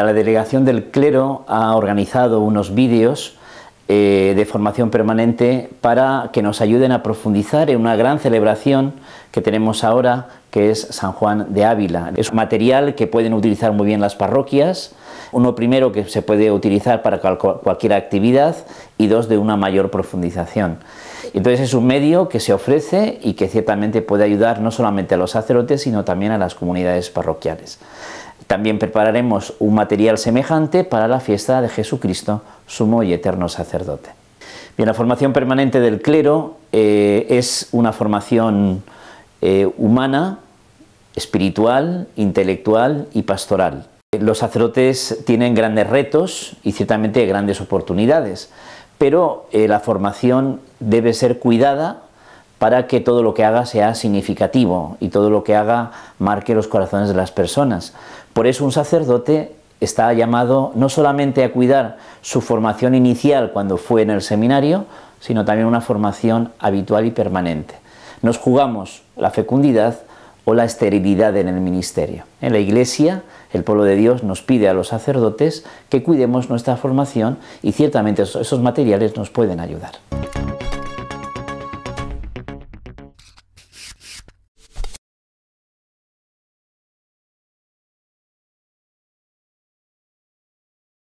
La delegación del clero ha organizado unos vídeos eh, de formación permanente para que nos ayuden a profundizar en una gran celebración que tenemos ahora, que es San Juan de Ávila. Es un material que pueden utilizar muy bien las parroquias, uno primero que se puede utilizar para cualquier actividad y dos de una mayor profundización. Entonces es un medio que se ofrece y que ciertamente puede ayudar no solamente a los sacerdotes, sino también a las comunidades parroquiales. También prepararemos un material semejante para la fiesta de Jesucristo, sumo y eterno sacerdote. Bien, la formación permanente del clero eh, es una formación eh, humana, espiritual, intelectual y pastoral. Los sacerdotes tienen grandes retos y ciertamente grandes oportunidades, pero eh, la formación debe ser cuidada para que todo lo que haga sea significativo y todo lo que haga marque los corazones de las personas. Por eso un sacerdote está llamado no solamente a cuidar su formación inicial cuando fue en el seminario, sino también una formación habitual y permanente. Nos jugamos la fecundidad o la esterilidad en el ministerio. En la Iglesia, el pueblo de Dios nos pide a los sacerdotes que cuidemos nuestra formación y ciertamente esos materiales nos pueden ayudar.